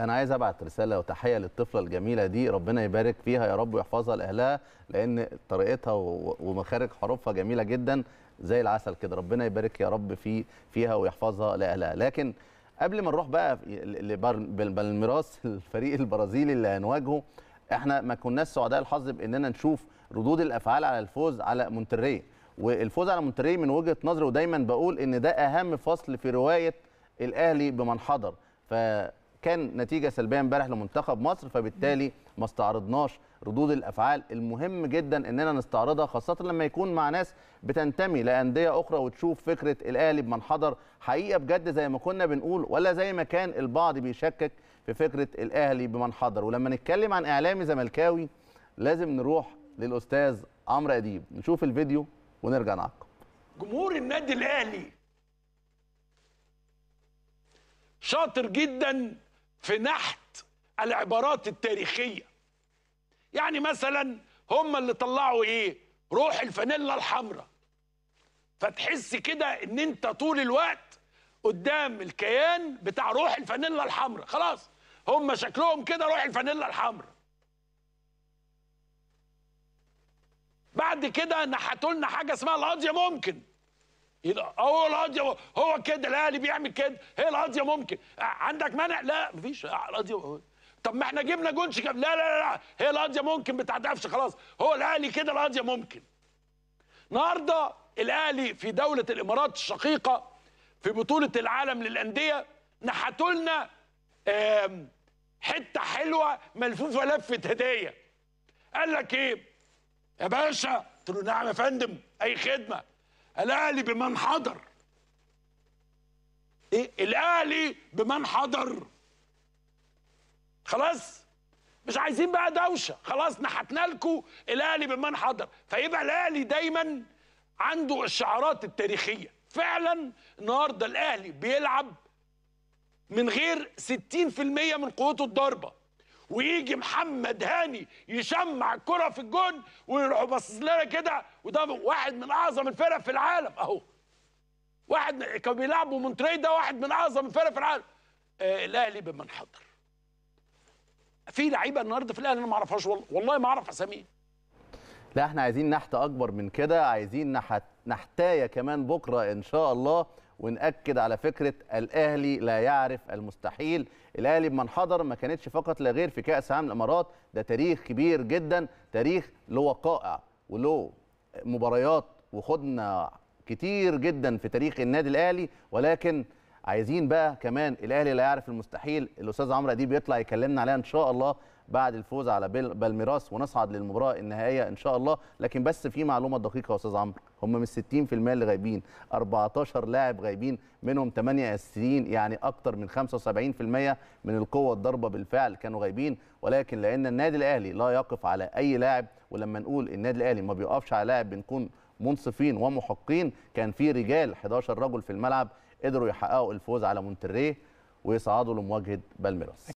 انا عايز ابعت رساله وتحيه للطفله الجميله دي ربنا يبارك فيها يا رب ويحفظها لاهلها لان طريقتها ومخارج حروفها جميله جدا زي العسل كده ربنا يبارك يا رب في فيها ويحفظها لاهلها لكن قبل ما نروح بقى بالميراث الفريق البرازيلي اللي هنواجهه احنا ما كناش سعداء الحظ باننا نشوف ردود الافعال على الفوز على مونتري والفوز على مونتري من وجهه نظري ودايما بقول ان ده اهم فصل في روايه الاهلي بمن حضر ف كان نتيجه سلبيه امبارح لمنتخب مصر فبالتالي ما استعرضناش ردود الافعال المهم جدا اننا نستعرضها خاصه لما يكون مع ناس بتنتمي لانديه اخرى وتشوف فكره الاهلي بمن حضر حقيقه بجد زي ما كنا بنقول ولا زي ما كان البعض بيشكك في فكره الاهلي بمن حضر ولما نتكلم عن اعلامي زملكاوي لازم نروح للاستاذ عمرو اديب نشوف الفيديو ونرجع نعقب جمهور النادي الاهلي شاطر جدا في نحت العبارات التاريخيه يعني مثلا هم اللي طلعوا ايه روح الفانيلا الحمراء فتحس كده ان انت طول الوقت قدام الكيان بتاع روح الفانيلا الحمراء خلاص هم شكلهم كده روح الفانيلا الحمراء بعد كده نحتوا لنا حاجه اسمها القضيه ممكن يبقى هو القاضي هو كده الاهلي بيعمل كده هي القاضي ممكن آه، عندك مانع لا مفيش آه، القاضي طب ما احنا جبنا جونش كم لا لا لا هي القاضي ممكن بتاع دفش خلاص هو الاهلي كده القاضي ممكن النهارده الاهلي في دوله الامارات الشقيقه في بطوله العالم للانديه نحتوا لنا حته حلوه ملفوفه لفه هديه قال لك ايه يا باشا قلت له نعم يا فندم اي خدمه الاهلي بمن حضر ايه الاهلي بمن حضر خلاص مش عايزين بقى دوشه خلاص نحتنا لكم الاهلي بمن حضر فيبقى الاهلي دايما عنده الشعارات التاريخيه فعلا النهارده الاهلي بيلعب من غير 60% من قوته الضاربه ويجي محمد هاني يشمع الكره في الجون ويروح باصص لنا كده وده واحد من اعظم الفرق في العالم اهو واحد كانوا بيلعبوا مونتري ده واحد من اعظم الفرق في العالم آه الاهلي بمن حضر في لعيبه النهارده في الاهلي انا ما اعرفهاش والله والله ما اعرف اساميهم لا احنا عايزين نحت اكبر من كده عايزين نحت نحتايه كمان بكره ان شاء الله ونأكد على فكرة الأهلي لا يعرف المستحيل الأهلي بمن حضر ما كانتش فقط لا غير في كأس عالم الإمارات ده تاريخ كبير جدا تاريخ له وقائع وله مباريات وخدنا كتير جدا في تاريخ النادي الأهلي ولكن عايزين بقى كمان الاهلي لا يعرف المستحيل الاستاذ عمرو اديب بيطلع يكلمنا عليها ان شاء الله بعد الفوز على بالميراس ونصعد للمباراه النهائيه ان شاء الله لكن بس في معلومه دقيقه يا استاذ عمرو هم من 60% اللي غايبين 14 لاعب غايبين منهم 8 اساسيين يعني اكتر من 75% من القوه الضربه بالفعل كانوا غايبين ولكن لان النادي الاهلي لا يقف على اي لاعب ولما نقول النادي الاهلي ما بيقفش على لاعب بنكون منصفين ومحقين كان في رجال 11 رجل في الملعب قدروا يحققوا الفوز على مونتريه ويصعدوا لمواجهه بالميراس